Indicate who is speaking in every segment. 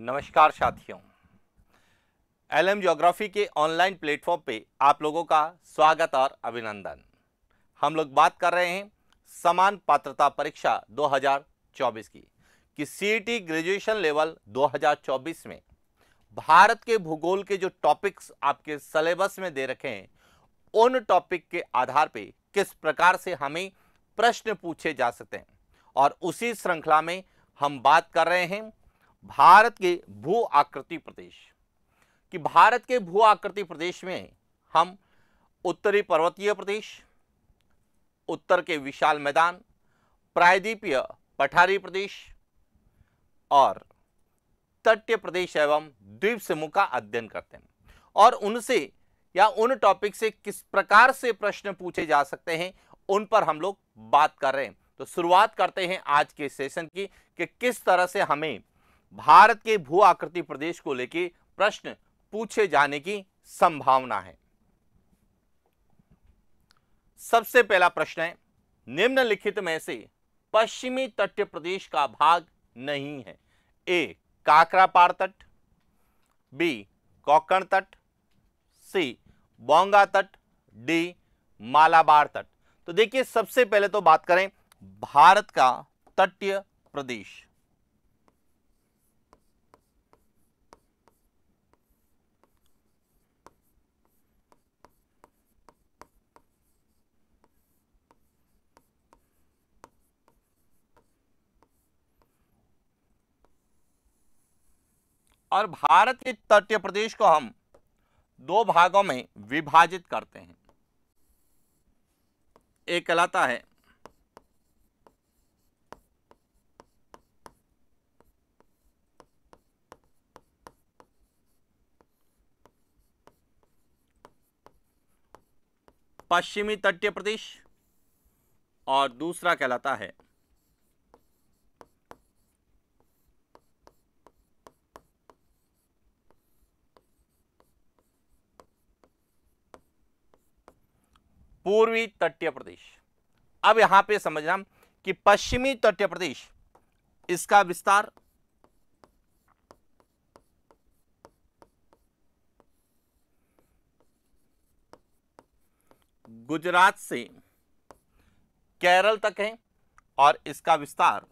Speaker 1: नमस्कार साथियों L M geography के ऑनलाइन प्लेटफॉर्म पे आप लोगों का स्वागत और अभिनंदन हम लोग बात कर रहे हैं समान पात्रता परीक्षा 2024 की कि टी ग्रेजुएशन लेवल 2024 में भारत के भूगोल के जो टॉपिक्स आपके सिलेबस में दे रखे हैं उन टॉपिक के आधार पे किस प्रकार से हमें प्रश्न पूछे जा सकते हैं और उसी श्रृंखला में हम बात कर रहे हैं भारत के भू आकृति प्रदेश कि भारत के भू आकृति प्रदेश में हम उत्तरी पर्वतीय प्रदेश उत्तर के विशाल मैदान प्रायद्वीपीय पठारी प्रदेश और तटीय प्रदेश एवं द्वीप समूह का अध्ययन करते हैं और उनसे या उन टॉपिक से किस प्रकार से प्रश्न पूछे जा सकते हैं उन पर हम लोग बात कर रहे हैं तो शुरुआत करते हैं आज के सेशन की कि किस तरह से हमें भारत के भू आकृति प्रदेश को लेकर प्रश्न पूछे जाने की संभावना है सबसे पहला प्रश्न है निम्नलिखित में से पश्चिमी तट प्रदेश का भाग नहीं है ए काकरापार तट बी कोकण तट सी बोंगा तट डी मालाबार तट तो देखिए सबसे पहले तो बात करें भारत का तटीय प्रदेश और भारत के तटीय प्रदेश को हम दो भागों में विभाजित करते हैं एक कहलाता है पश्चिमी तटीय प्रदेश और दूसरा कहलाता है पूर्वी तटीय प्रदेश अब यहां पे समझना कि पश्चिमी तटीय प्रदेश इसका विस्तार गुजरात से केरल तक है और इसका विस्तार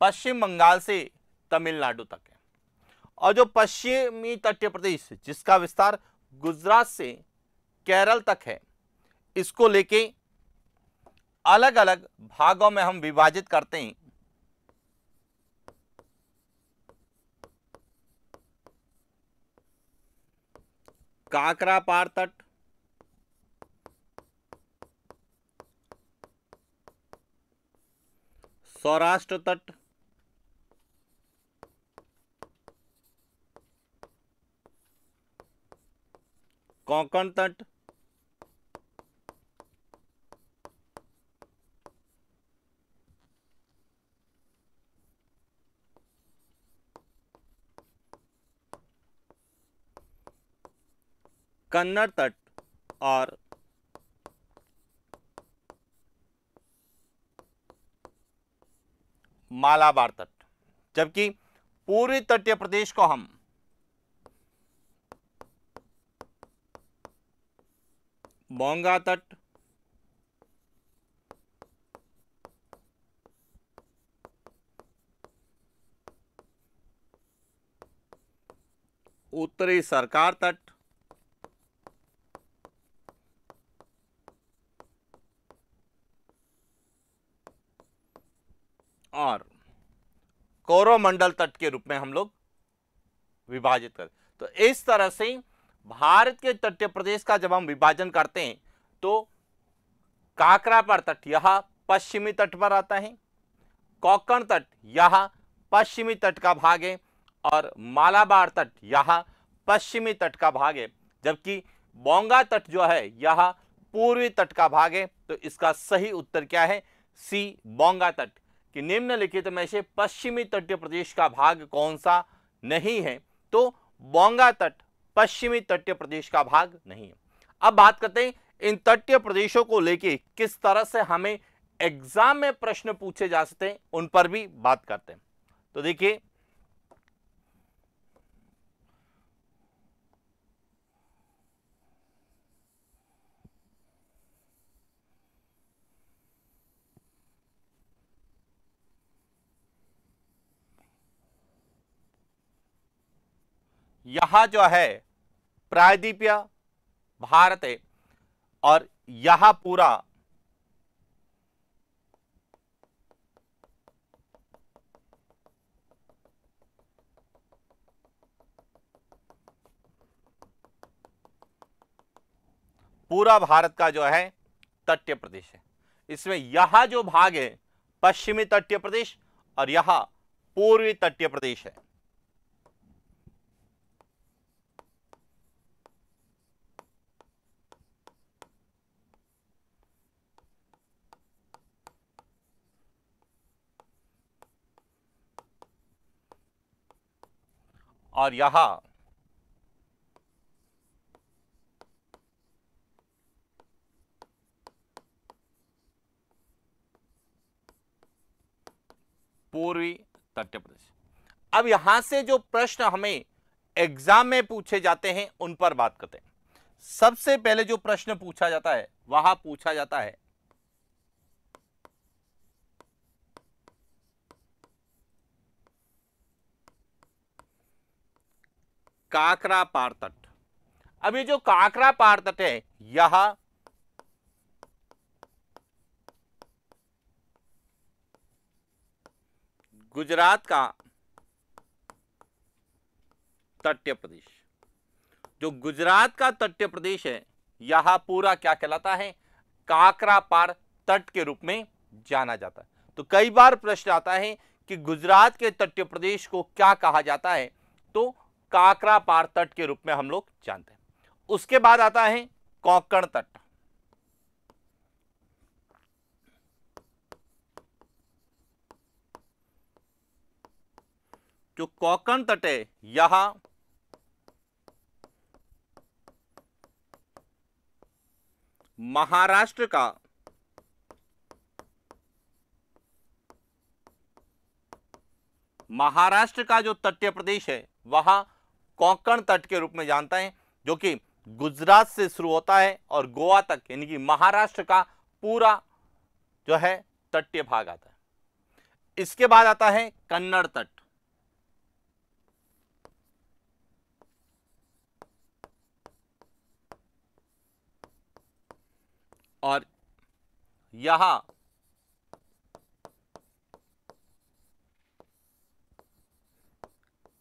Speaker 1: पश्चिम बंगाल से तमिलनाडु तक है और जो पश्चिमी तटीय प्रदेश जिसका विस्तार गुजरात से केरल तक है इसको लेके अलग अलग भागों में हम विभाजित करते हैं काकरा पार तट सौराष्ट्र तट कोंकण तट कन्नड़ तट और मालाबार तट जबकि पूर्वी तटीय प्रदेश को हम बोंगा तट उत्तरी सरकार तट और कौरव मंडल तट के रूप में हम लोग विभाजित कर तो इस तरह से भारत के तटीय प्रदेश का जब हम विभाजन करते हैं तो काकरा पर तट यह पश्चिमी तट पर आता है कोकण तट यह पश्चिमी तट का भाग है और मालाबार तट यह पश्चिमी तट का भाग है जबकि बोंगा तट जो है यह पूर्वी तट का भाग है तो इसका सही उत्तर क्या है सी बोंगा तट कि निम्नलिखित में से पश्चिमी तटीय प्रदेश का भाग कौन सा नहीं है तो बोंगा तट पश्चिमी तटीय प्रदेश का भाग नहीं है अब बात करते हैं इन तटीय प्रदेशों को लेके किस तरह से हमें एग्जाम में प्रश्न पूछे जा सकते हैं उन पर भी बात करते हैं तो देखिए यहां जो है प्रायद्वीपीय भारत है और यह पूरा पूरा भारत का जो है तटीय प्रदेश है इसमें यह जो भाग है पश्चिमी तटीय प्रदेश और यह पूर्वी तटीय प्रदेश है और यहां पूर्वी तट प्रदेश अब यहां से जो प्रश्न हमें एग्जाम में पूछे जाते हैं उन पर बात करते हैं सबसे पहले जो प्रश्न पूछा जाता है वहां पूछा जाता है काकरा पार तट अब ये जो काकरा पार तट है यह गुजरात का तटीय प्रदेश जो गुजरात का तटीय प्रदेश है यह पूरा क्या कहलाता है काकरा पार तट के रूप में जाना जाता है तो कई बार प्रश्न आता है कि गुजरात के तटीय प्रदेश को क्या कहा जाता है तो काकरा पार तट के रूप में हम लोग जानते हैं उसके बाद आता है कोंकण तट जो कोकण तट है यह महाराष्ट्र का महाराष्ट्र का जो तटीय प्रदेश है वहां कोंकण तट के रूप में जानते हैं जो कि गुजरात से शुरू होता है और गोवा तक यानी कि महाराष्ट्र का पूरा जो है तटीय भाग आता है इसके बाद आता है कन्नड़ तट और यहां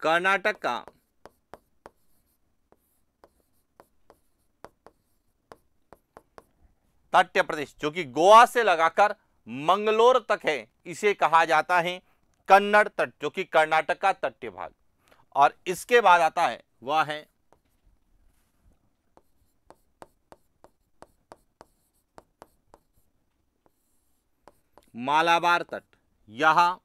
Speaker 1: कर्नाटक का तट्य प्रदेश जो कि गोवा से लगाकर मंगलोर तक है इसे कहा जाता है कन्नड़ तट जो कि कर्नाटक का तट्य भाग और इसके बाद आता है वह है मालाबार तट यहां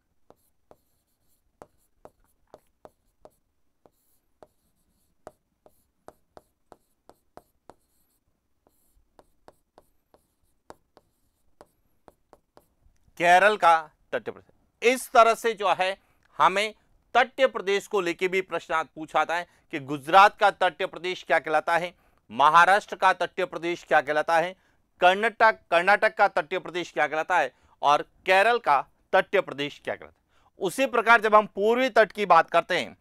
Speaker 1: केरल का तट प्रदेश इस तरह से जो है हमें तटीय प्रदेश को लेके भी प्रश्नार्थ पूछाता है कि गुजरात का तटीय प्रदेश क्या कहलाता है महाराष्ट्र का तटीय प्रदेश क्या कहलाता है कर्नाटक कर्नाटक का तटीय प्रदेश क्या कहलाता है और केरल का तटीय प्रदेश क्या कहलाता है उसी प्रकार जब हम पूर्वी तट की बात करते हैं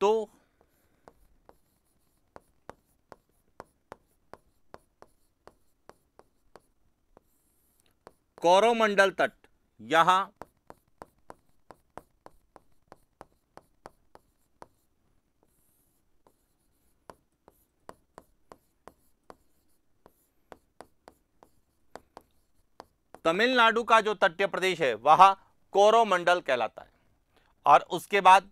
Speaker 1: तो कौरोमंडल तट यहां तमिलनाडु का जो तटीय प्रदेश है वह कोरोमंडल कहलाता है और उसके बाद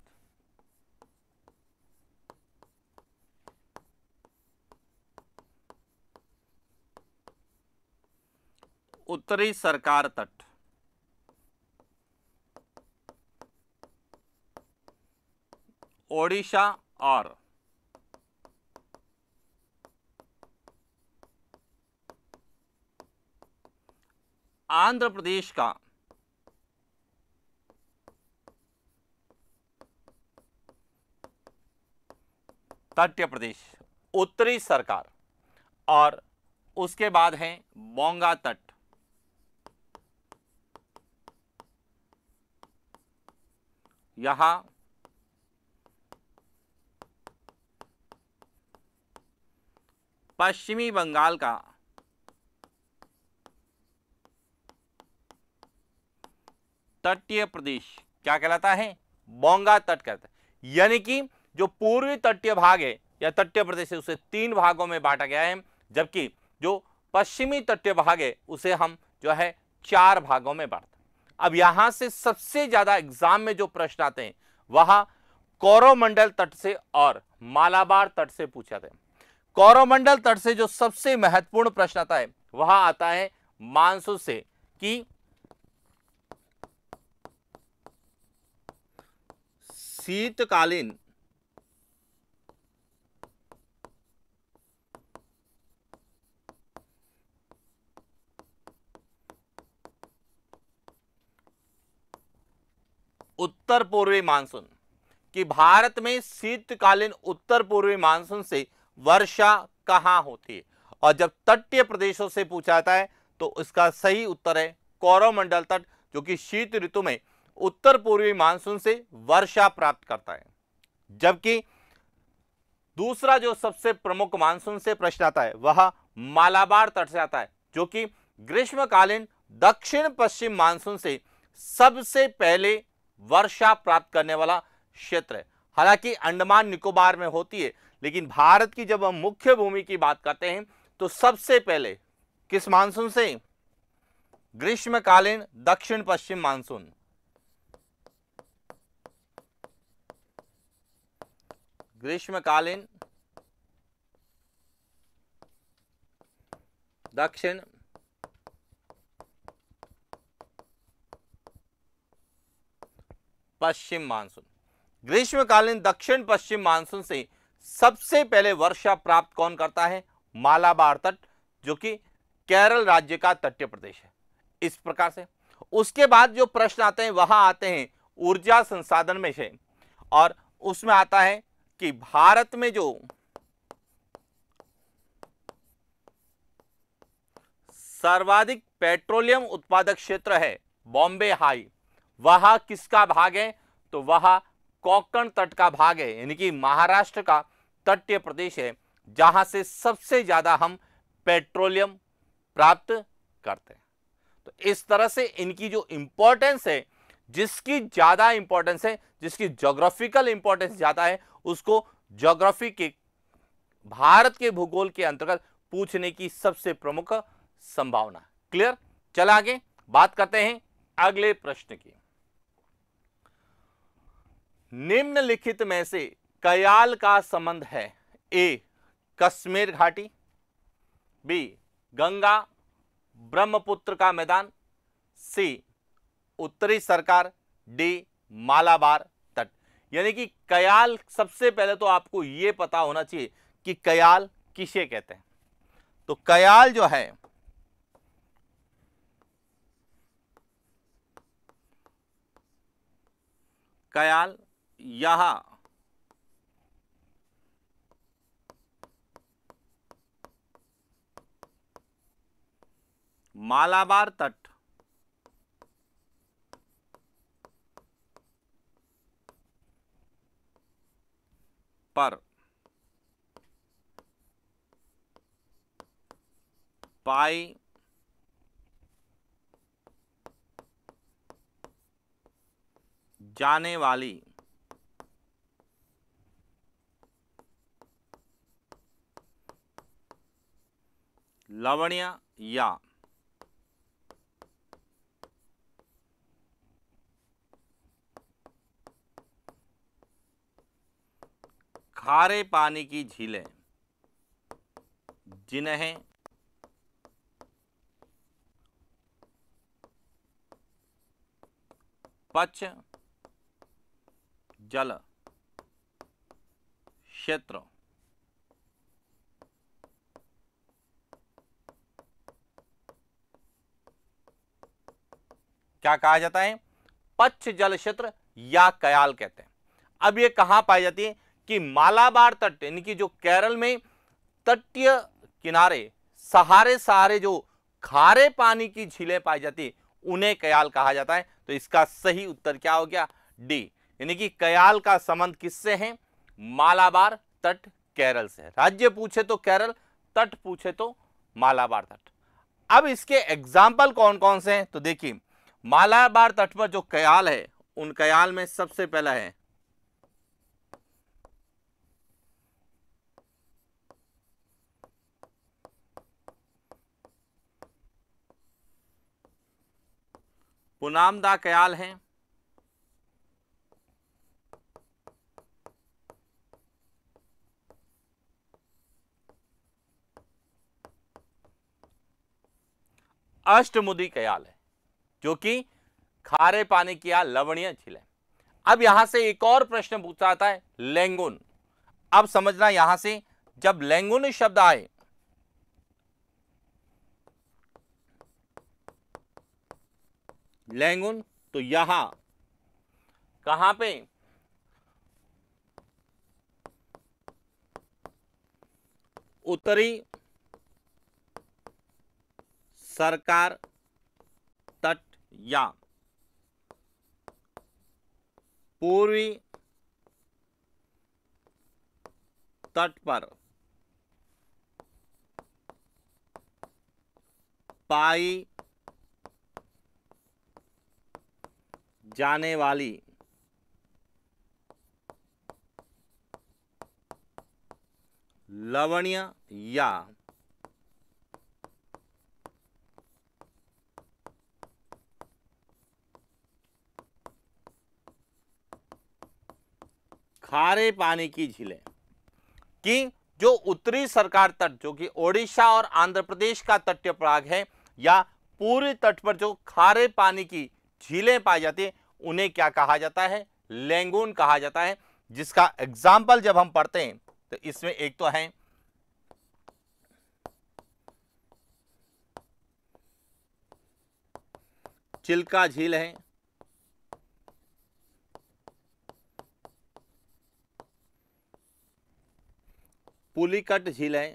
Speaker 1: उत्तरी सरकार तट ओडिशा और आंध्र प्रदेश का तटीय प्रदेश उत्तरी सरकार और उसके बाद है बोंगा तट यहां पश्चिमी बंगाल का तटीय प्रदेश क्या कहलाता है बोंगा तट कहता है यानी कि जो पूर्वी तटीय भाग है या तटीय प्रदेश है उसे तीन भागों में बांटा गया है जबकि जो पश्चिमी तटीय भाग है उसे हम जो है चार भागों में बांटते अब यहां से सबसे ज्यादा एग्जाम में जो प्रश्न आते हैं वह कौरवमंडल तट से और मालाबार तट से पूछे जाते हैं कौरवमंडल तट से जो सबसे महत्वपूर्ण प्रश्न आता है वह आता है मानसू से कि शीतकालीन उत्तर पूर्वी मानसून कि भारत में शीतकालीन उत्तर पूर्वी मानसून से वर्षा कहाँ होती है और जब तटीय प्रदेशों से पूछा जाता है तो इसका सही उत्तर है कौरवमंडल तट जो कि शीत ऋतु में उत्तर पूर्वी मानसून से वर्षा प्राप्त करता है जबकि दूसरा जो सबसे प्रमुख मानसून से प्रश्न आता है वह मालाबार तट से आता है जो कि ग्रीष्मकालीन दक्षिण पश्चिम मानसून से सबसे पहले वर्षा प्राप्त करने वाला क्षेत्र है हालांकि अंडमान निकोबार में होती है लेकिन भारत की जब हम मुख्य भूमि की बात करते हैं तो सबसे पहले किस मानसून से ग्रीष्मकालीन दक्षिण पश्चिम मानसून ग्रीष्मकालीन दक्षिण पश्चिम मानसून ग्रीष्मकालीन दक्षिण पश्चिम मानसून से सबसे पहले वर्षा प्राप्त कौन करता है मालाबार तट जो कि केरल राज्य का तटीय प्रदेश है इस प्रकार से उसके बाद जो प्रश्न आते हैं वहां आते हैं ऊर्जा संसाधन में से और उसमें आता है कि भारत में जो सर्वाधिक पेट्रोलियम उत्पादक क्षेत्र है बॉम्बे हाई वह किसका भाग है तो वह कोकण तट का भाग है यानी कि महाराष्ट्र का तटीय प्रदेश है जहां से सबसे ज्यादा हम पेट्रोलियम प्राप्त करते हैं तो इस तरह से इनकी जो इंपॉर्टेंस है जिसकी ज़्यादा इंपॉर्टेंस है जिसकी ज्योग्राफिकल इंपॉर्टेंस ज़्यादा है उसको जोग्राफी के भारत के भूगोल के अंतर्गत पूछने की सबसे प्रमुख संभावना क्लियर चला आगे बात करते हैं अगले प्रश्न की निम्नलिखित में से कयाल का संबंध है ए कश्मीर घाटी बी गंगा ब्रह्मपुत्र का मैदान सी उत्तरी सरकार डी मालाबार तट यानी कि कयाल सबसे पहले तो आपको ये पता होना चाहिए कि कयाल किसे कहते हैं तो कयाल जो है कयाल यहां मालाबार तट पर पाई जाने वाली लवणीय या खारे पानी की झीलें जिन्हें पच जल क्षेत्र क्या कहा जाता है पच्छ जल क्षेत्र या कयाल कहते हैं अब ये कहा पाई जाती है कि मालाबार तट यानी कि जो केरल में तटीय किनारे सहारे सहारे जो खारे पानी की झीलें पाई जाती है उन्हें कयाल कहा जाता है तो इसका सही उत्तर क्या हो गया डी यानी कि कयाल का संबंध किससे है मालाबार तट केरल से राज्य पूछे तो केरल तट पूछे तो मालाबार तट अब इसके एग्जाम्पल कौन कौन से हैं तो देखिए मालाबार तट पर जो कयाल है उन कयाल में सबसे पहला है पुनामदा कयाल है अष्टमुदी कयाल है जो कि खारे पानी की लवणीय झील है अब यहां से एक और प्रश्न पूछा जाता है लेंगुन अब समझना यहां से जब लेंगुन शब्द आए लेंगुन तो यहां कहां पे उत्तरी सरकार या पूर्वी तट पर पाई जाने वाली लवण्य या खारे पानी की झीलें कि जो उत्तरी सरकार तट जो कि ओडिशा और आंध्र प्रदेश का तटीय प्राग है या पूरे तट पर जो खारे पानी की झीलें पाई जाती हैं उन्हें क्या कहा जाता है लेंगून कहा जाता है जिसका एग्जाम्पल जब हम पढ़ते हैं तो इसमें एक तो है चिल्का झील है पुलिकट है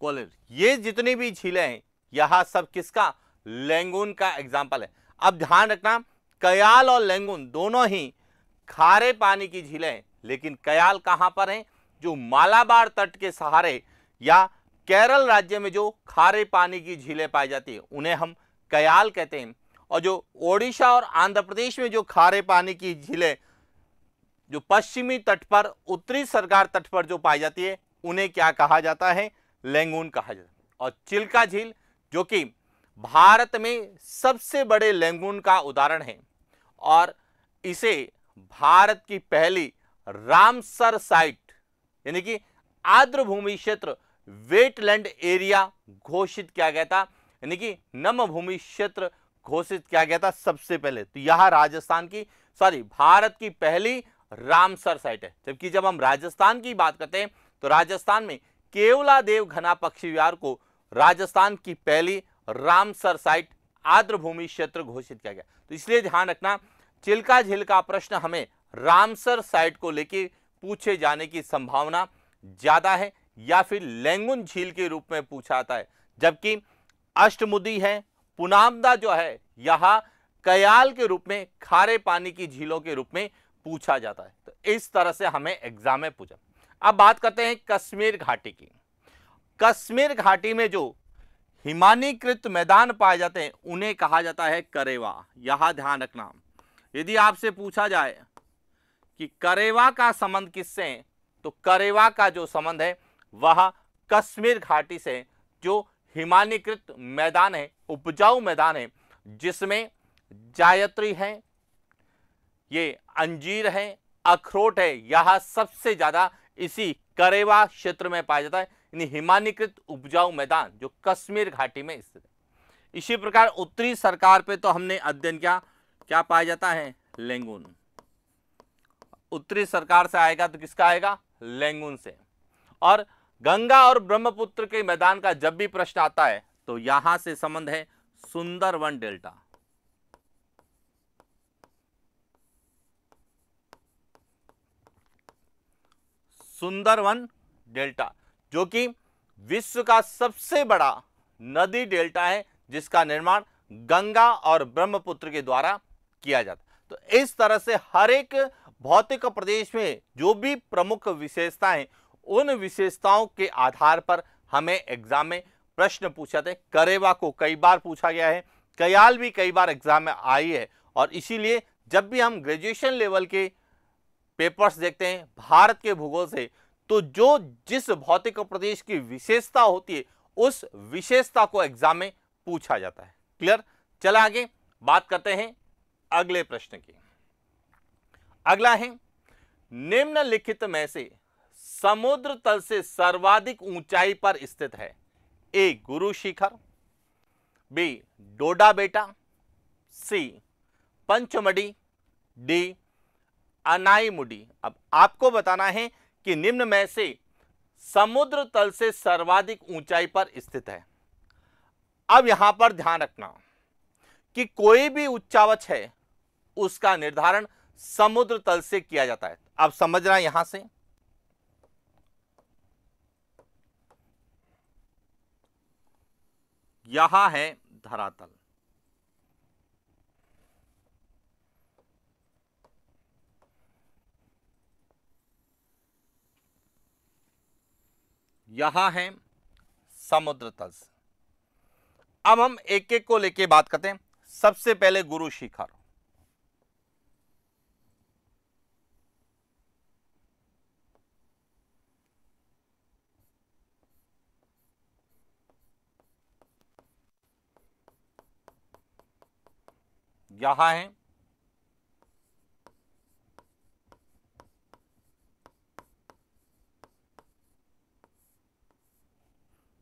Speaker 1: कोलर ये जितनी भी झीलें हैं यह सब किसका लेंगून का एग्जाम्पल है अब ध्यान रखना कयाल और लेंगून दोनों ही खारे पानी की झीलें हैं लेकिन कयाल कहां पर है जो मालाबार तट के सहारे या केरल राज्य में जो खारे पानी की झीलें पाई जाती है उन्हें हम कयाल कहते हैं और जो ओडिशा और आंध्र प्रदेश में जो खारे पानी की झीलें जो पश्चिमी तट पर उत्तरी सरकार तट पर जो पाई जाती है उन्हें क्या कहा जाता है लेंगून कहा जाता है और चिल्का झील जो कि भारत में सबसे बड़े लेंगून का उदाहरण है और इसे भारत की पहली रामसर साइट यानी कि भूमि क्षेत्र वेटलैंड एरिया घोषित किया गया था यानी कि नम भूमि क्षेत्र घोषित किया गया था सबसे पहले तो यह राजस्थान की सॉरी भारत की पहली रामसर साइट है जबकि जब हम राजस्थान की बात करते हैं तो राजस्थान में केवला देव घना पक्षी विहार को राजस्थान की पहली रामसर साइट आर्द्र भूमि क्षेत्र घोषित किया गया तो इसलिए ध्यान रखना चिल्का झील का प्रश्न हमें रामसर साइट को लेकर पूछे जाने की संभावना ज़्यादा है या फिर लेंगुन झील के रूप में पूछा जाता है जबकि अष्टमुदी है पुनामदा जो है यह कयाल के रूप में खारे पानी की झीलों के रूप में पूछा जाता है तो इस तरह से हमें एग्जाम में पूछा अब बात करते हैं कश्मीर घाटी की कश्मीर घाटी में जो हिमानीकृत मैदान पाए जाते हैं उन्हें कहा जाता है करेवा यह ध्यान रखना यदि आपसे पूछा जाए कि करेवा का संबंध किससे है तो करेवा का जो संबंध है वह कश्मीर घाटी से जो हिमानीकृत मैदान है उपजाऊ मैदान है जिसमें जायत्री है ये अंजीर है अखरोट है यह सबसे ज़्यादा इसी करेवा क्षेत्र में पाया जाता है यानी हिमानीकृत उपजाऊ मैदान जो कश्मीर घाटी में स्थित है इसी प्रकार उत्तरी सरकार पे तो हमने अध्ययन किया क्या पाया जाता है लेंगून उत्तरी सरकार से आएगा तो किसका आएगा लेंगून से और गंगा और ब्रह्मपुत्र के मैदान का जब भी प्रश्न आता है तो यहां से संबंध है सुंदरवन डेल्टा सुंदरवन डेल्टा जो कि विश्व का सबसे बड़ा नदी डेल्टा है जिसका निर्माण गंगा और ब्रह्मपुत्र के द्वारा किया जाता तो इस तरह से हर एक भौतिक प्रदेश में जो भी प्रमुख विशेषताएं उन विशेषताओं के आधार पर हमें एग्जाम में प्रश्न पूछा थे करेवा को कई बार पूछा गया है कयाल भी कई बार एग्जाम में आई है और इसीलिए जब भी हम ग्रेजुएशन लेवल के पेपर्स देखते हैं भारत के भूगोल से तो जो जिस भौतिक प्रदेश की विशेषता होती है उस विशेषता को एग्जाम में पूछा जाता है क्लियर चला आगे बात करते हैं अगले प्रश्न की अगला है निम्नलिखित में से समुद्र तल से सर्वाधिक ऊंचाई पर स्थित है ए गुरु शिखर बी डोडा बेटा सी पंचमढ़ी डी अनाईमुडी अब आपको बताना है कि निम्न में से समुद्र तल से सर्वाधिक ऊंचाई पर स्थित है अब यहां पर ध्यान रखना कि कोई भी उच्चावच है उसका निर्धारण समुद्र तल से किया जाता है अब समझना यहां से यहां है धरातल यहां है समुद्र तल अब हम एक एक को लेके बात करते हैं सबसे पहले गुरु शिखर यहां है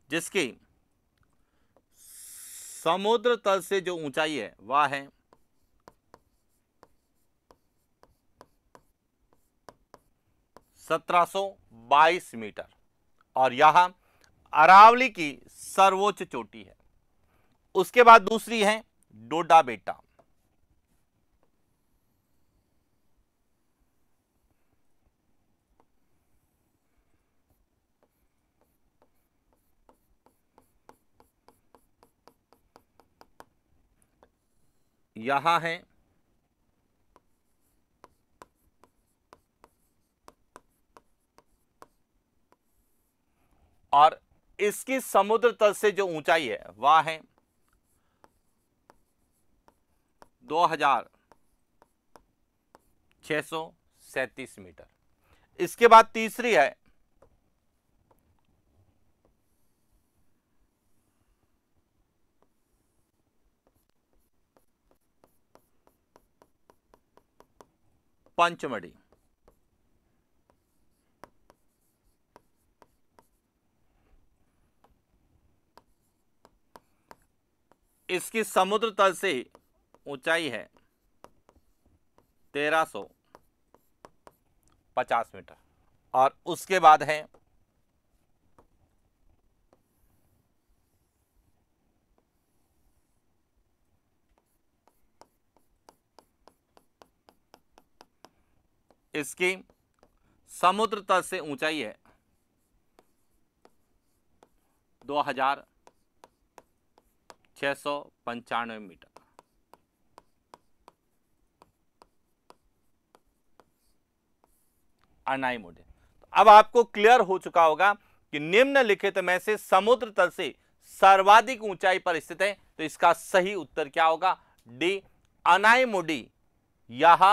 Speaker 1: जिसकी समुद्र तल से जो ऊंचाई है वह है सत्रह सो बाईस मीटर और यह अरावली की सर्वोच्च चोटी है उसके बाद दूसरी है डोडा बेटा यहाँ है और इसकी समुद्र तल से जो ऊंचाई है वह है 2637 मीटर इसके बाद तीसरी है पंचमढ़ी इसकी समुद्र तल से ऊंचाई है तेरह सौ पचास मीटर और उसके बाद है इसकी समुद्र तल से ऊंचाई है 2695 मीटर अनाई मोडे तो अब आपको क्लियर हो चुका होगा कि निम्नलिखित में से समुद्र तल से सर्वाधिक ऊंचाई पर स्थित है तो इसका सही उत्तर क्या होगा डी मोडी यह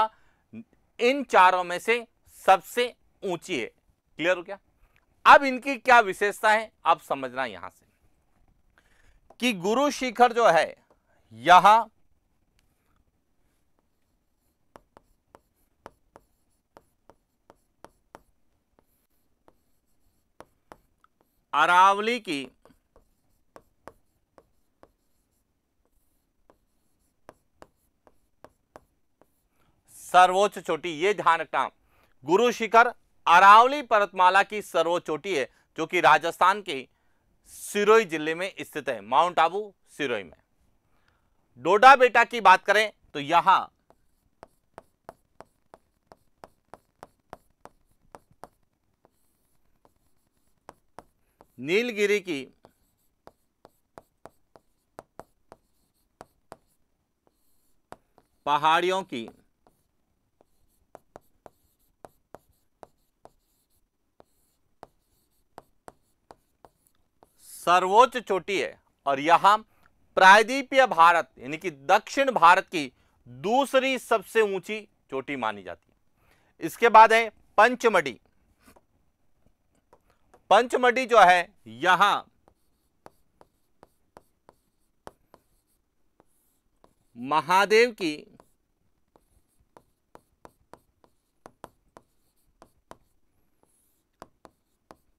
Speaker 1: इन चारों में से सबसे ऊंची है क्लियर हो गया अब इनकी क्या विशेषता है आप समझना यहां से कि गुरु शिखर जो है यह अरावली की सर्वोच्च चोटी ये ध्यान रखना गुरु शिखर अरावली पर्वतमाला की सर्वोच्च चोटी है जो कि राजस्थान के सिरोही जिले में स्थित है माउंट आबू सिरोही में डोडा बेटा की बात करें तो यहां नीलगिरी की पहाड़ियों की सर्वोच्च चोटी है और यहां प्रायद्वीपीय भारत यानी कि दक्षिण भारत की दूसरी सबसे ऊंची चोटी मानी जाती है इसके बाद है पंचमढ़ी पंचमढ़ी जो है यहां महादेव की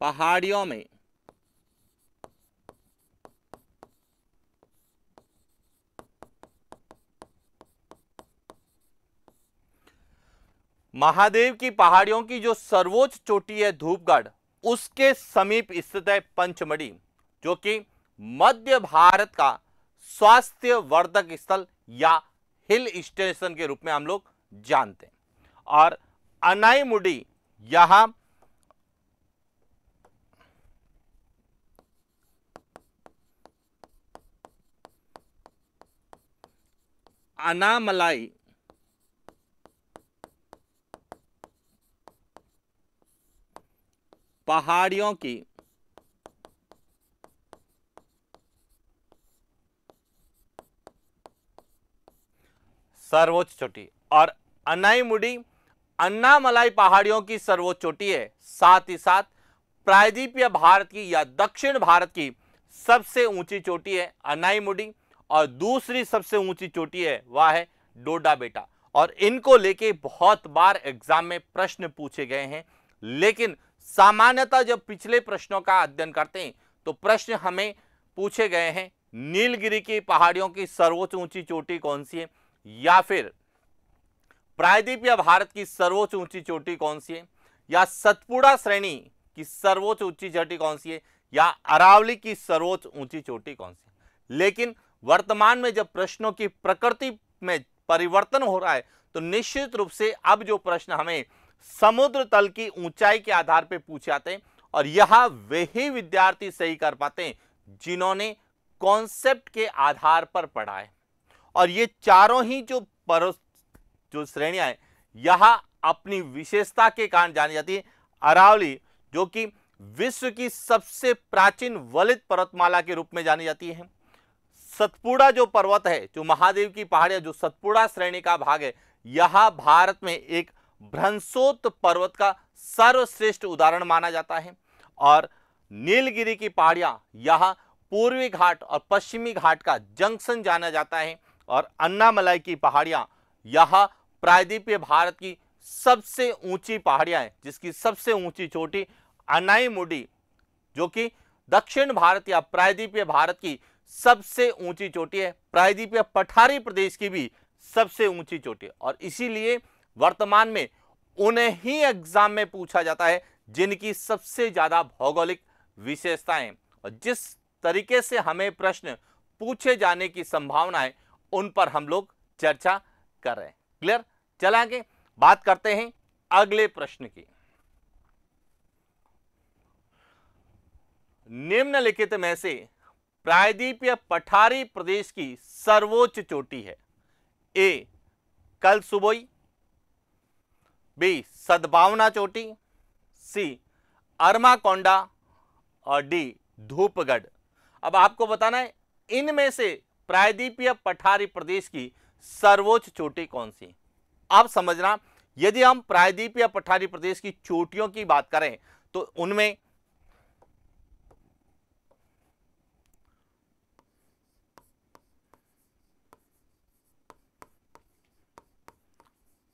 Speaker 1: पहाड़ियों में महादेव की पहाड़ियों की जो सर्वोच्च चोटी है धूपगढ़ उसके समीप स्थित है पंचमढ़ी जो कि मध्य भारत का स्वास्थ्य वर्धक स्थल या हिल स्टेशन के रूप में हम लोग जानते हैं और अनाईमुडी यहां अनामलाई पहाड़ियों की सर्वोच्च चोटी और अनाईमुडी अन्नामलाई पहाड़ियों की सर्वोच्च चोटी है साथ ही साथ प्रायद्वीपीय भारत की या दक्षिण भारत की सबसे ऊंची चोटी है अनाईमुडी और दूसरी सबसे ऊंची चोटी है वह है डोडा बेटा और इनको लेके बहुत बार एग्जाम में प्रश्न पूछे गए हैं लेकिन सामान्यतः जब पिछले प्रश्नों का अध्ययन करते हैं तो प्रश्न हमें पूछे गए हैं नीलगिरी की पहाड़ियों की सर्वोच्च ऊंची चोटी कौन सी है या फिर प्रायद्वीप या भारत की सर्वोच्च ऊंची चोटी कौन सी है या सतपुड़ा श्रेणी की सर्वोच्च ऊंची चोटी कौन सी है या अरावली की सर्वोच्च ऊंची चोटी कौन सी है लेकिन वर्तमान में जब प्रश्नों की प्रकृति में परिवर्तन हो रहा है तो निश्चित रूप से अब जो प्रश्न हमें समुद्र तल की ऊंचाई के आधार पर पूछे जाते हैं और यह वही विद्यार्थी सही कर पाते हैं जिन्होंने कॉन्सेप्ट के आधार पर पढ़ा है और ये चारों ही जो परो जो श्रेणियां हैं यह अपनी विशेषता के कारण जानी जाती है अरावली जो कि विश्व की सबसे प्राचीन वलित पर्वतमाला के रूप में जानी जाती है सतपुड़ा जो पर्वत है जो महादेव की पहाड़ी जो सतपुड़ा श्रेणी का भाग है यह भारत में एक भ्रंसोत पर्वत का सर्वश्रेष्ठ उदाहरण माना जाता है और नीलगिरी की पहाड़ियाँ यह पूर्वी घाट और पश्चिमी घाट का जंक्शन जाना जाता है और अन्नामलाई की पहाड़ियाँ यह प्रायद्वीपीय भारत की सबसे ऊंची पहाड़ियाँ हैं जिसकी सबसे ऊंची चोटी अनाईमुडी जो कि दक्षिण भारत या प्रायद्वीपीय भारत की सबसे ऊंची चोटी है प्रायद्वीपीय पठारी प्रदेश की भी सबसे ऊंची चोटी और इसीलिए वर्तमान में उन्हें ही एग्जाम में पूछा जाता है जिनकी सबसे ज़्यादा भौगोलिक विशेषताएं और जिस तरीके से हमें प्रश्न पूछे जाने की संभावना है उन पर हम लोग चर्चा कर रहे हैं क्लियर चला आगे बात करते हैं अगले प्रश्न की निम्नलिखित में से प्रायद्वीपीय पठारी प्रदेश की सर्वोच्च चोटी है ए कल सुबोई बी सद्भावना चोटी सी कोंडा और डी धूपगढ़ अब आपको बताना है इनमें से प्रायद्वीपीय पठारी प्रदेश की सर्वोच्च चोटी कौन सी आप समझना यदि हम प्रायद्वीपीय पठारी प्रदेश की चोटियों की बात करें तो उनमें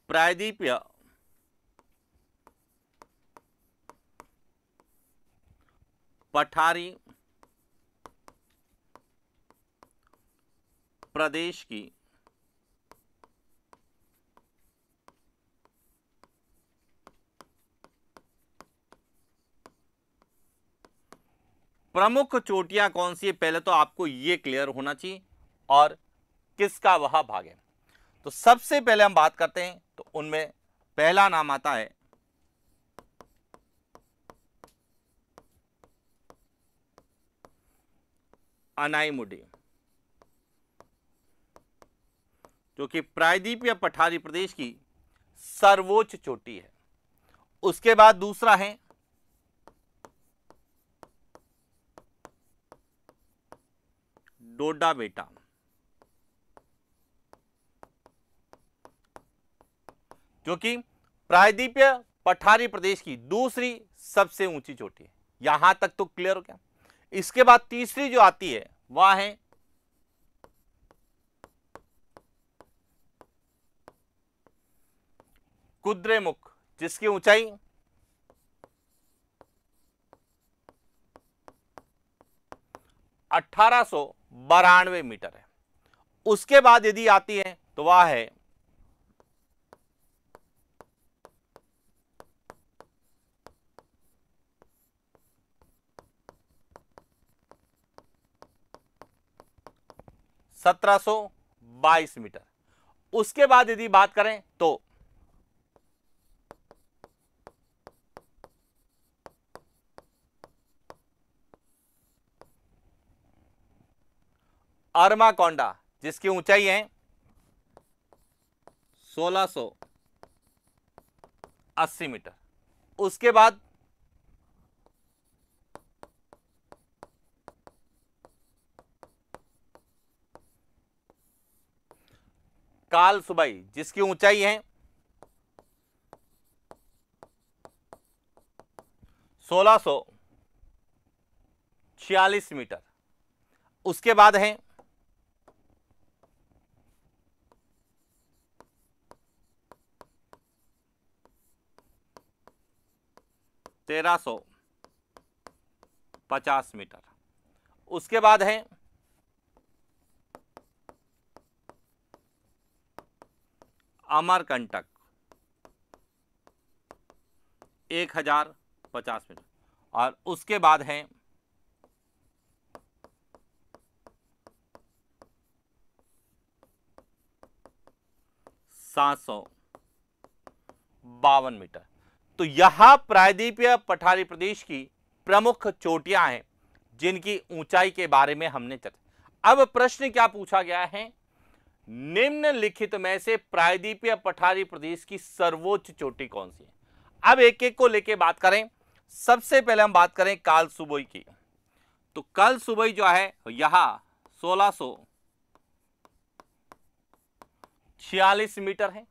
Speaker 1: प्रायद्वीपीय पठारी प्रदेश की प्रमुख चोटियां कौन सी है पहले तो आपको यह क्लियर होना चाहिए और किसका वह भाग है तो सबसे पहले हम बात करते हैं तो उनमें पहला नाम आता है अनाईमुडी जो कि प्रायद्वीप या पठारी प्रदेश की सर्वोच्च चोटी है उसके बाद दूसरा है डोडा बेटा जो कि प्रायद्वीपीय पठारी प्रदेश की दूसरी सबसे ऊंची चोटी है यहां तक तो क्लियर हो गया इसके बाद तीसरी जो आती है वह है कुद्रेमुख जिसकी ऊंचाई अठारह बारानवे मीटर है उसके बाद यदि आती है तो वह है 1722 मीटर उसके बाद यदि बात करें तो अर्माकोंडा जिसकी ऊंचाई है 1680 मीटर उसके बाद काल सुबाई जिसकी ऊंचाई है 1646 मीटर उसके बाद है तेरह सौ पचास मीटर उसके बाद है अमरकंटक एक हजार पचास मीटर और उसके बाद है सात सौ बावन मीटर तो यह प्रायद्वीपीय पठारी प्रदेश की प्रमुख चोटियां हैं जिनकी ऊंचाई के बारे में हमने चर्चा अब प्रश्न क्या पूछा गया है निम्नलिखित में से प्रायद्वीप या पठारी प्रदेश की सर्वोच्च चोटी कौन सी है अब एक एक को लेके बात करें सबसे पहले हम बात करें काल सुबोई की तो कल सुबोई जो है यहां सोलह सो छियालीस मीटर है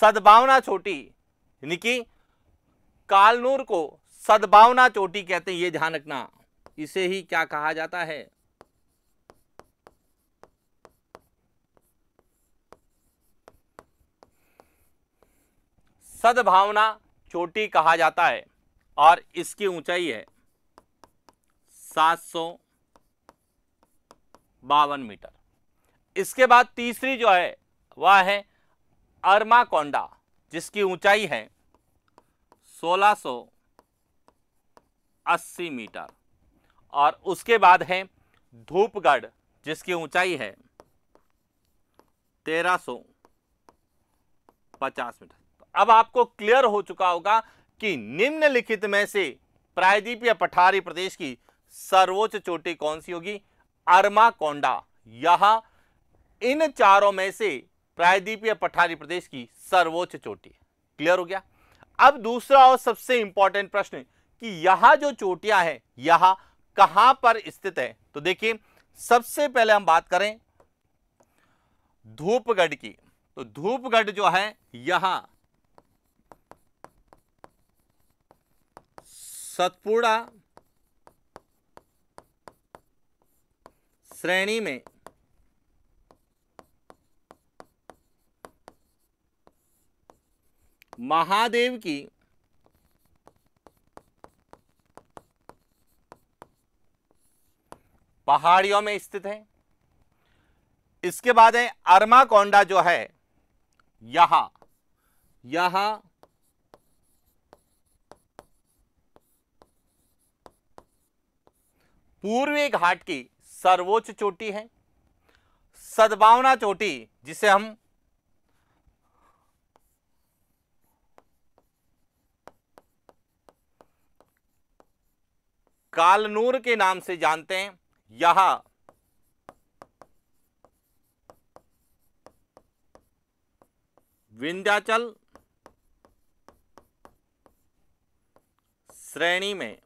Speaker 1: सद्भावना चोटी यानी कि कालनूर को सद्भावना चोटी कहते हैं ये ध्यान रखना इसे ही क्या कहा जाता है सद्भावना चोटी कहा जाता है और इसकी ऊंचाई है सात सौ बावन मीटर इसके बाद तीसरी जो है वह है अरमाकोंडा जिसकी ऊंचाई है 1680 मीटर और उसके बाद है धूपगढ़ जिसकी ऊंचाई है 1350 मीटर अब आपको क्लियर हो चुका होगा कि निम्नलिखित में से प्रायद्वीप या पठारी प्रदेश की सर्वोच्च चोटी कौन सी होगी कोंडा यह इन चारों में से प्रायद्वीप या पठारी प्रदेश की सर्वोच्च चोटी क्लियर हो गया अब दूसरा और सबसे इंपॉर्टेंट प्रश्न कि यह जो चोटियां हैं यह कहां पर स्थित है तो देखिए सबसे पहले हम बात करें धूपगढ़ की तो धूपगढ़ जो है यहां सतपुड़ा श्रेणी में महादेव की पहाड़ियों में स्थित है इसके बाद है अरमा कोंडा जो है यहां यहां पूर्वी घाट की सर्वोच्च चोटी है सद्भावना चोटी जिसे हम कालनूर के नाम से जानते हैं यहां विंध्याचल श्रेणी में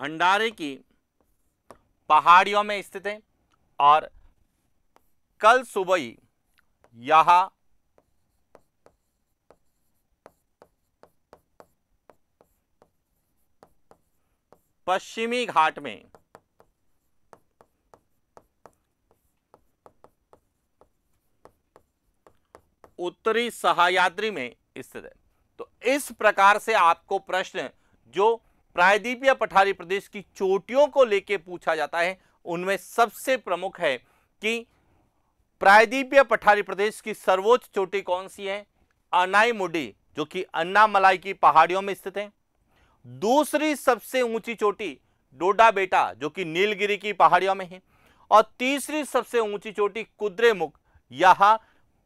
Speaker 1: भंडारे की पहाड़ियों में स्थित है और कल सुबह ही यह पश्चिमी घाट में उत्तरी सहायात्री में स्थित है तो इस प्रकार से आपको प्रश्न जो प्रायद्वीप या पठारी प्रदेश की चोटियों को लेकर पूछा जाता है उनमें सबसे प्रमुख है कि प्रायद्वीप या पठारी प्रदेश की सर्वोच्च चोटी कौन सी है मुडी जो कि अन्नामलाई की पहाड़ियों में स्थित है दूसरी सबसे ऊंची चोटी डोडा बेटा जो कि नीलगिरी की पहाड़ियों में है और तीसरी सबसे ऊंची चोटी कुद्रेमुख यह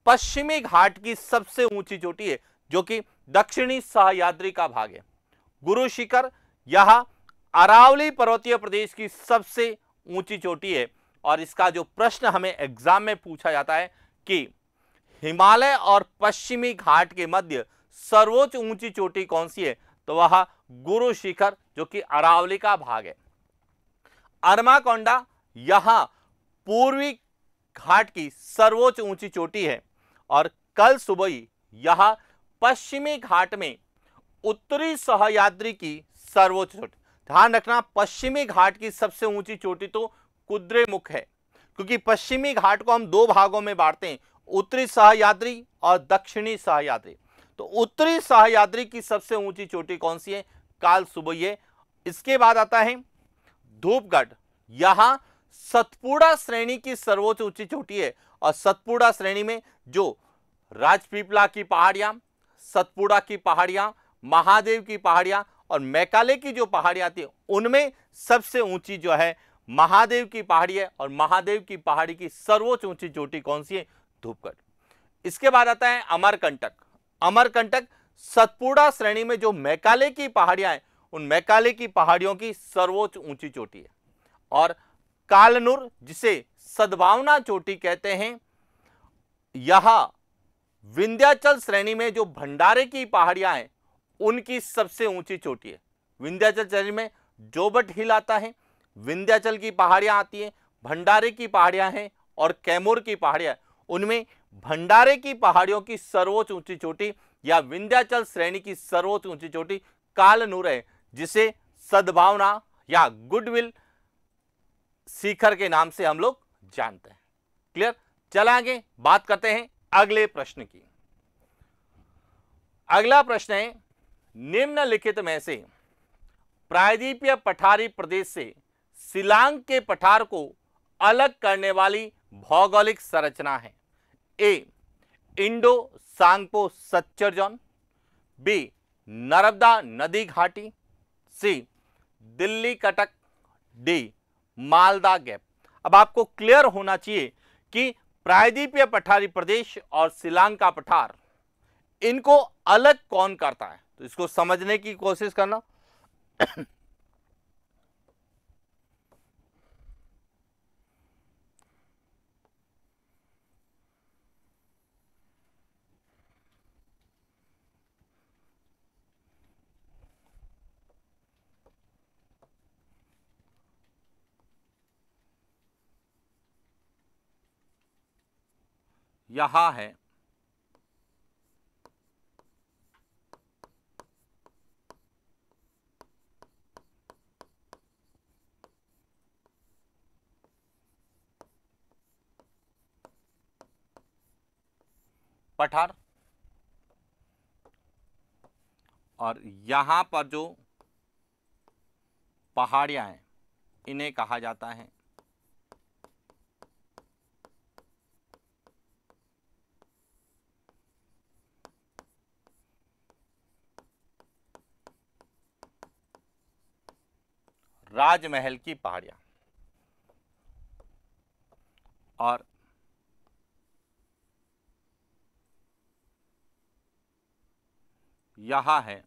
Speaker 1: पश्चिमी घाट की सबसे ऊंची चोटी है जो कि दक्षिणी सहयाद्री का भाग है गुरु शिखर यह अरावली पर्वतीय प्रदेश की सबसे ऊंची चोटी है और इसका जो प्रश्न हमें एग्जाम में पूछा जाता है कि हिमालय और पश्चिमी घाट के मध्य सर्वोच्च ऊंची चोटी कौन सी है तो वह गुरु शिखर जो कि अरावली का भाग है अरमाकोंडा यहां पूर्वी घाट की सर्वोच्च ऊंची चोटी है और कल सुबह यह पश्चिमी घाट में उत्तरी सहयाद्री की सर्वोच्च चोटी ध्यान रखना पश्चिमी घाट की सबसे ऊंची चोटी तो कुद्रेमुख है क्योंकि पश्चिमी घाट को हम दो भागों में बांटते हैं उत्तरी सहयात्री और दक्षिणी सहयात्री तो उत्तरी सहयात्री की सबसे ऊंची चोटी कौन सी है काल सुबह इसके बाद आता है धूपगढ़ यहां सतपुड़ा श्रेणी की सर्वोच्च ऊंची चोटी है और सतपुड़ा श्रेणी में जो राजपीपला की पहाड़ियां सतपुड़ा की पहाड़ियां महादेव की पहाड़ियां और मैकाले की जो पहाड़ी आती है उनमें सबसे ऊंची जो है महादेव की पहाड़ी है और महादेव की पहाड़ी की सर्वोच्च ऊंची चोटी कौन सी है धूपगढ़ इसके बाद आता है अमरकंटक अमरकंटक सतपुड़ा श्रेणी में जो मैकाले की पहाड़ियां हैं उन मैकाले की पहाड़ियों की सर्वोच्च ऊंची चोटी है और कालनूर जिसे सद्भावना चोटी कहते हैं यह विंध्याचल श्रेणी में जो भंडारे की पहाड़ियां हैं उनकी सबसे ऊंची चोटी है विंध्याचल चरण में जोबट हिल आता है विंध्याचल की पहाड़ियां आती हैं भंडारे की पहाड़ियां हैं और कैमूर की पहाड़ियां उनमें भंडारे की पहाड़ियों की सर्वोच्च ऊंची चोटी या विंध्याचल श्रेणी की सर्वोच्च ऊंची चोटी कालनूर है जिसे सद्भावना या गुडविल शिखर के नाम से हम लोग जानते हैं क्लियर चला आगे बात करते हैं अगले प्रश्न की अगला प्रश्न है निम्नलिखित में से प्रायद्वीपीय पठारी प्रदेश से सिलांग के पठार को अलग करने वाली भौगोलिक संरचना है A Indo Tsangpo suture zone B Narmada नदी घाटी सी दिल्ली कटक डी मालदा गैप अब आपको क्लियर होना चाहिए कि प्रायद्वीपीय पठारी प्रदेश और सिलांग का पठार इनको अलग कौन करता है तो इसको समझने की कोशिश करना यहाँ है पठार और यहाँ पर जो पहाड़ियाँ हैं इन्हें कहा जाता है राजमहल की पहाड़ियाँ और यहाँ है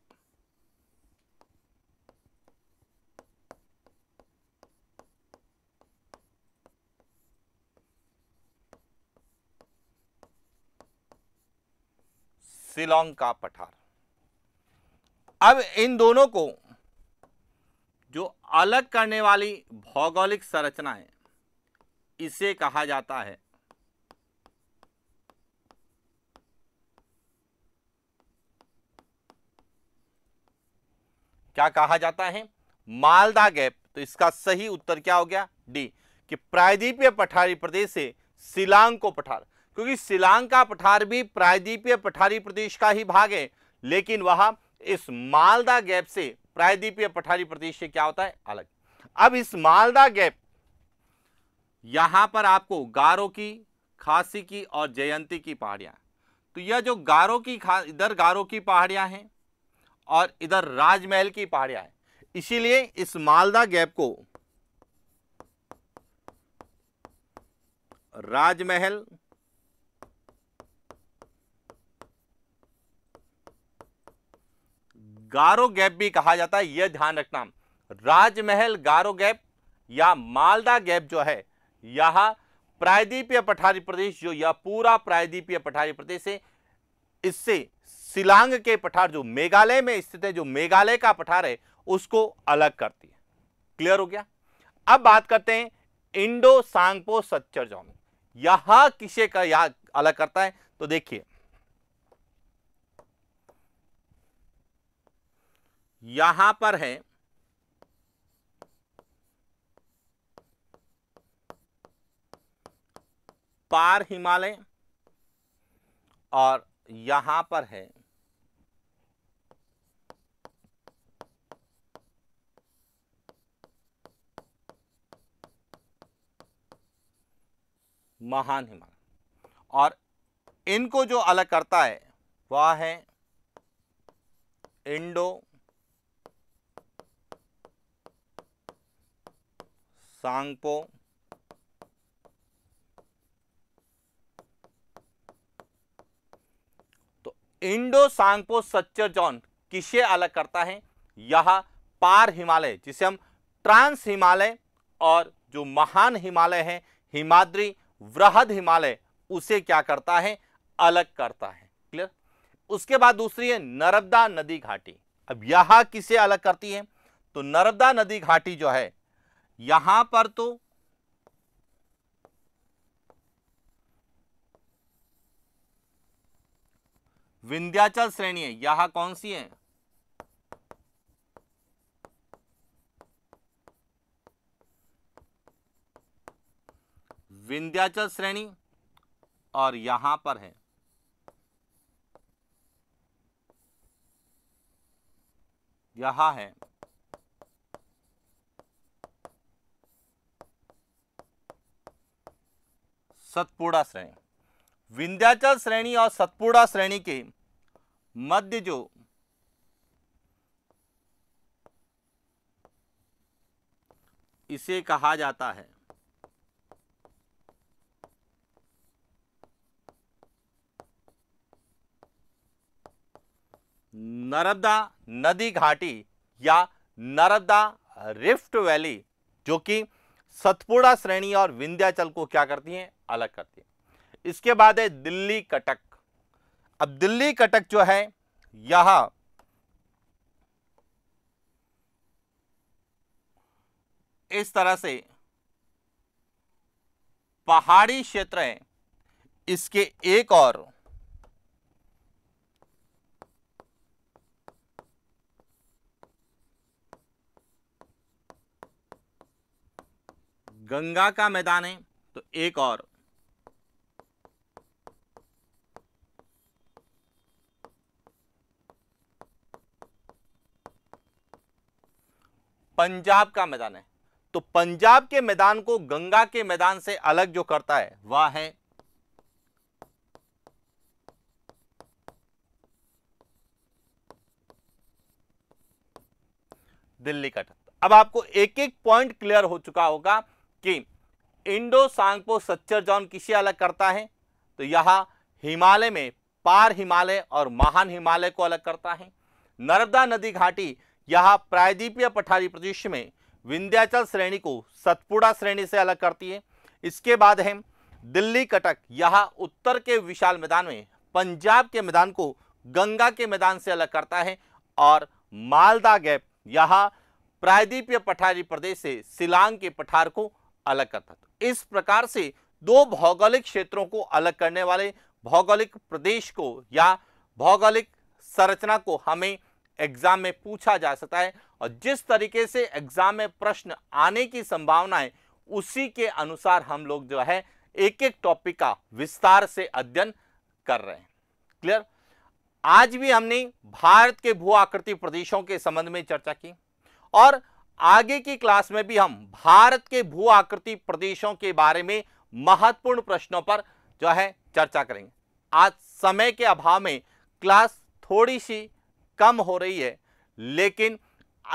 Speaker 1: शिलोंग का पठार अब इन दोनों को जो अलग करने वाली भौगोलिक संरचना है इसे कहा जाता है क्या कहा जाता है मालदा गैप तो इसका सही उत्तर क्या हो गया डी कि प्रायद्वीपीय पठारी प्रदेश से सिलांग को पठार क्योंकि सिलांग का पठार भी प्रायद्वीपीय पठारी प्रदेश का ही भाग है लेकिन वह इस मालदा गैप से प्रायद्वीपीय पठारी प्रदेश से क्या होता है अलग अब इस मालदा गैप यहां पर आपको गारो की खासी की और जयंती की पहाड़ियां तो यह जो गारो की इधर गारो की पहाड़ियां हैं और इधर राजमहल की पहाड़ियां हैं इसीलिए इस मालदा गैप को राजमहल गारो गैप भी कहा जाता है यह ध्यान रखना राजमहल गारो गैप या मालदा गैप जो है यह प्रायद्वीपीय पठारी प्रदेश जो यह पूरा प्रायद्वीपीय पठारी प्रदेश है इससे सिलांग के पठार जो मेघालय में स्थित है जो मेघालय का पठार है उसको अलग करती है क्लियर हो गया अब बात करते हैं इंडो सांगपो सच्चर जोन यह किसे का यह अलग करता है तो देखिए यहां पर है पार हिमालय और यहां पर है महान हिमालय और इनको जो अलग करता है वह है इंडो सांगपो तो इंडो सांगपो सच्चर जॉन किसे अलग करता है यह पार हिमालय जिसे हम ट्रांस हिमालय और जो महान हिमालय है हिमाद्री वृहद हिमालय उसे क्या करता है अलग करता है क्लियर उसके बाद दूसरी है नर्मदा नदी घाटी अब यहां किसे अलग करती है तो नर्मदा नदी घाटी जो है यहां पर तो विंध्याचल श्रेणी है यहां कौन सी है विंध्याचल श्रेणी और यहां पर है यहां है सतपुड़ा श्रेणी विंध्याचल श्रेणी और सतपुड़ा श्रेणी के मध्य जो इसे कहा जाता है नर्मदा नदी घाटी या नर्मदा रिफ्ट वैली जो कि सतपुड़ा श्रेणी और विंध्याचल को क्या करती हैं अलग करती हैं इसके बाद है दिल्ली कटक अब दिल्ली कटक जो है यह इस तरह से पहाड़ी क्षेत्र है इसके एक और गंगा का मैदान है तो एक और पंजाब का मैदान है तो पंजाब के मैदान को गंगा के मैदान से अलग जो करता है वह है दिल्ली का अब आपको एक एक पॉइंट क्लियर हो चुका होगा कि इंडो सांगपो सच्चर जॉन किसे अलग करता है तो यह हिमालय में पार हिमालय और महान हिमालय को अलग करता है नर्मदा नदी घाटी यह प्रायद्वीपीय पठारी प्रदेश में विंध्याचल श्रेणी को सतपुड़ा श्रेणी से अलग करती है इसके बाद है दिल्ली कटक यह उत्तर के विशाल मैदान में पंजाब के मैदान को गंगा के मैदान से अलग करता है और मालदा गैप यह प्रायद्वीपीय पठारी प्रदेश से सिलांग के पठार को अलग करता था इस प्रकार से दो भौगोलिक क्षेत्रों को अलग करने वाले भौगोलिक प्रदेश को या भौगोलिक संरचना को हमें एग्जाम में पूछा जा सकता है और जिस तरीके से एग्जाम में प्रश्न आने की संभावना है उसी के अनुसार हम लोग जो है एक एक टॉपिक का विस्तार से अध्ययन कर रहे हैं क्लियर आज भी हमने भारत के भू आकृति प्रदेशों के संबंध में चर्चा की और आगे की क्लास में भी हम भारत के भू आकृति प्रदेशों के बारे में महत्वपूर्ण प्रश्नों पर जो है चर्चा करेंगे आज समय के अभाव में क्लास थोड़ी सी कम हो रही है लेकिन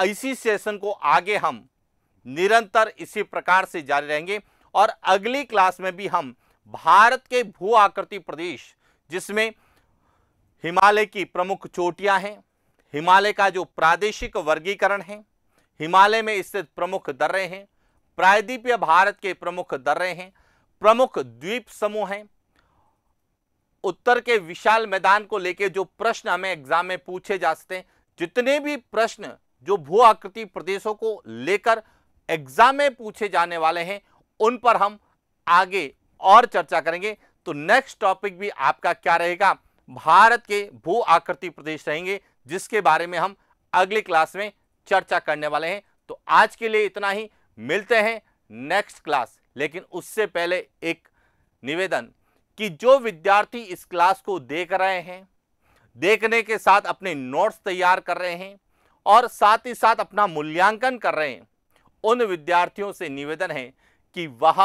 Speaker 1: इसी सेशन को आगे हम निरंतर इसी प्रकार से जारी रहेंगे और अगली क्लास में भी हम भारत के भू आकृति प्रदेश जिसमें हिमालय की प्रमुख चोटियां हैं हिमालय का जो प्रादेशिक वर्गीकरण है हिमालय में स्थित प्रमुख दर्रे हैं प्रायद्वीपीय भारत के प्रमुख दर्रे हैं प्रमुख द्वीप समूह हैं उत्तर के विशाल मैदान को लेकर जो प्रश्न हमें एग्जाम में पूछे जा सकते हैं जितने भी प्रश्न जो भू आकृति प्रदेशों को लेकर एग्जाम में पूछे जाने वाले हैं उन पर हम आगे और चर्चा करेंगे तो नेक्स्ट टॉपिक भी आपका क्या रहेगा भारत के भू आकृति प्रदेश रहेंगे जिसके बारे में हम अगले क्लास में चर्चा करने वाले हैं तो आज के लिए इतना ही मिलते हैं नेक्स्ट क्लास लेकिन उससे पहले एक निवेदन कि जो विद्यार्थी इस क्लास को देख रहे हैं देखने के साथ अपने नोट्स तैयार कर रहे हैं और साथ ही साथ अपना मूल्यांकन कर रहे हैं उन विद्यार्थियों से निवेदन है कि वह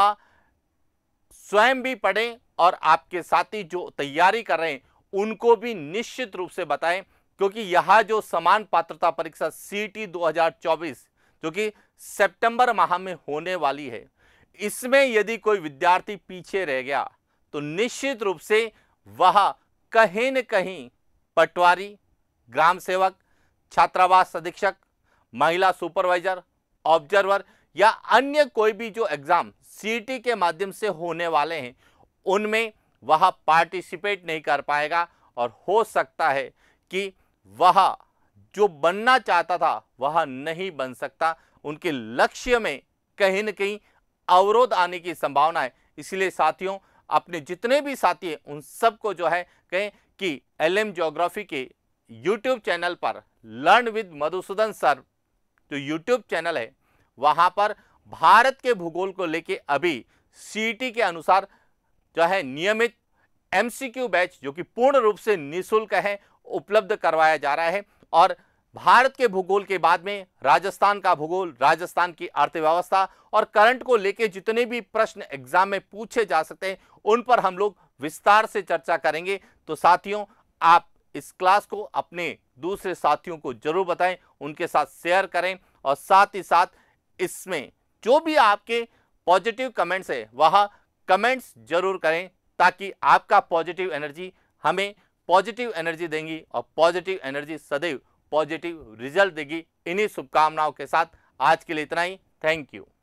Speaker 1: स्वयं भी पढ़ें और आपके साथी जो तैयारी कर रहे हैं उनको भी निश्चित रूप से बताएं क्योंकि यह जो समान पात्रता परीक्षा सी टी जो कि सितंबर माह में होने वाली है इसमें यदि कोई विद्यार्थी पीछे रह गया तो निश्चित रूप से वह कहीं न कहीं पटवारी ग्राम सेवक छात्रावास अधीक्षक महिला सुपरवाइजर ऑब्जर्वर या अन्य कोई भी जो एग्ज़ाम सीटी के माध्यम से होने वाले हैं उनमें वह पार्टिसिपेट नहीं कर पाएगा और हो सकता है कि वह जो बनना चाहता था वह नहीं बन सकता उनके लक्ष्य में कहीं ना कहीं अवरोध आने की संभावना है इसलिए साथियों अपने जितने भी साथी हैं उन सबको जो है कहें कि एल एम जोग्राफी के यूट्यूब चैनल पर लर्न विद मधुसूदन सर जो यूट्यूब चैनल है वहां पर भारत के भूगोल को लेके अभी सी e के अनुसार जो है नियमित एमसीक्यू बैच जो कि पूर्ण रूप से निःशुल्क है उपलब्ध करवाया जा रहा है और भारत के भूगोल के बाद में राजस्थान का भूगोल राजस्थान की अर्थव्यवस्था और करंट को लेकर जितने भी प्रश्न एग्जाम में पूछे जा सकते हैं उन पर हम लोग विस्तार से चर्चा करेंगे तो साथियों आप इस क्लास को अपने दूसरे साथियों को जरूर बताएं उनके साथ शेयर करें और साथ ही साथ इसमें जो भी आपके पॉजिटिव कमेंट्स है वह कमेंट्स जरूर करें ताकि आपका पॉजिटिव एनर्जी हमें पॉजिटिव एनर्जी देंगी और पॉजिटिव एनर्जी सदैव पॉजिटिव रिजल्ट देगी इन्हीं शुभकामनाओं के साथ आज के लिए इतना ही थैंक यू